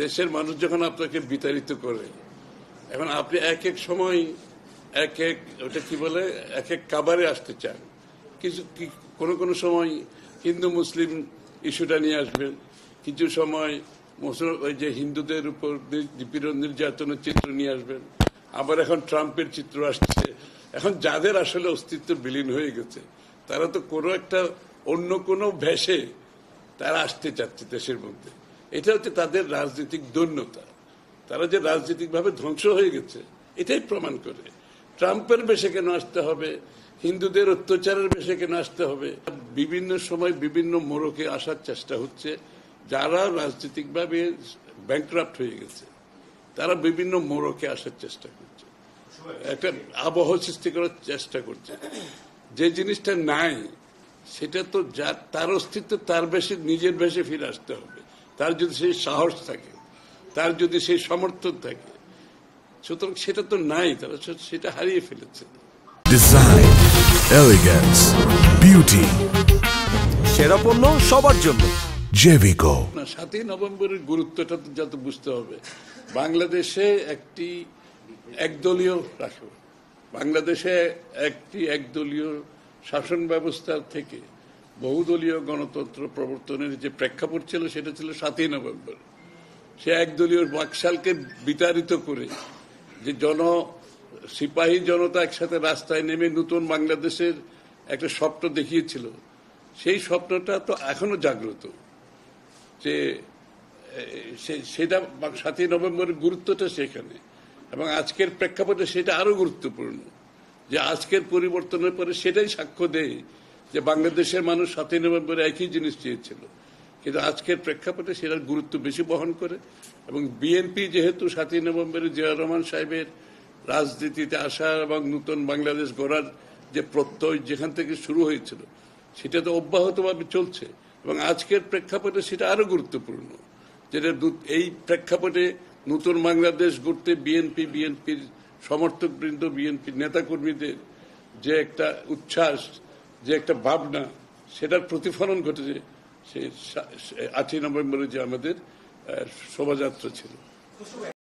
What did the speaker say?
দেশের মানুষ যখন আপনাকে বিতাড়িত করে এখন আপনি এক এক সময় এক এক ওটা কি বলে এক এক কাবারে আসতে চান কিছু কোনো কোনো সময় হিন্দু মুসলিম ইস্যুটা নিয়ে আসবেন কিছু সময় মুসলমান ওই যে হিন্দুদের উপর নিপীড়ন নির্যাতনের চিত্র নিয়ে আসবেন আবার এখন ট্রাম্পের চিত্র আসছে এখন যাদের আসলে অস্তিত্ব বিলীন হয়ে গেছে তারা তো কোনো একটা অন্য কোনো ভেসে তারা আসতে চাচ্ছে দেশের মধ্যে এটা হচ্ছে তাদের রাজনৈতিক দৈন্যতা তারা যে রাজনৈতিকভাবে ধ্বংস হয়ে গেছে এটাই প্রমাণ করে ট্রাম্পের বেশে কেন আসতে হবে হিন্দুদের অত্যাচারের বেশে কেন আসতে হবে বিভিন্ন সময় বিভিন্ন মোড়কে আসার চেষ্টা হচ্ছে যারা রাজনৈতিকভাবে ব্যাংক্রাফ্ট হয়ে গেছে তারা বিভিন্ন মোড়কে আসার চেষ্টা করছে একটা আবহ সৃষ্টি করার চেষ্টা করছে যে জিনিসটা নাই সেটা তো যার তার অস্তিত্ব তার বেশি নিজের বেশে ফিরে আসতে হবে তার যদি সেই সাহস থাকে তার যদি সেই সমর্থন থাকে সুতরাং সেটা তো নাই তারা সেটা হারিয়ে ফেলেছে বিউটি সেরা পণ্য সবার জন্য জেভিকো সাতই নভেম্বরের গুরুত্বটা তো যাতে বুঝতে হবে বাংলাদেশে একটি একদলীয় রাখো বাংলাদেশে একটি একদলীয় শাসন ব্যবস্থা থেকে বহুদলীয় গণতন্ত্র প্রবর্তনের যে প্রেক্ষাপট ছিল সেটা ছিল সাতই নভেম্বর সে একদলীয় বাকশালকে বিতাড়িত করে যে জন সিপাহী জনতা একসাথে রাস্তায় নেমে নতুন বাংলাদেশের একটা স্বপ্ন দেখিয়েছিল সেই স্বপ্নটা তো এখনো জাগ্রত যে সেটা সাতই নভেম্বরের গুরুত্বটা সেখানে এবং আজকের প্রেক্ষাপটে সেটা আরো গুরুত্বপূর্ণ যে আজকের পরিবর্তনের পরে সেটাই সাক্ষ্য দেয় যে বাংলাদেশের মানুষ সাতই নভেম্বরে একই জিনিস চেয়েছিল কিন্তু আজকের প্রেক্ষাপটে সেটার গুরুত্ব বেশি বহন করে এবং বিএনপি যেহেতু সাতই নভেম্বরে জিয়া রহমান সাহেবের রাজনীতিতে আসা এবং নতুন বাংলাদেশ গড়ার যে প্রত্যয় যেখান থেকে শুরু হয়েছিল সেটা তো অব্যাহতভাবে চলছে এবং আজকের প্রেক্ষাপটে সেটা আরও গুরুত্বপূর্ণ যেটা এই প্রেক্ষাপটে নতুন বাংলাদেশ গড়তে বিএনপি বিএনপির সমর্থকবৃন্দ বিএনপির নেতাকর্মীদের যে একটা উচ্ছ্বাস যে একটা ভাবনা সেটার প্রতিফলন ঘটেছে সেই আটই নভেম্বরে যে আমাদের শোভাযাত্রা ছিল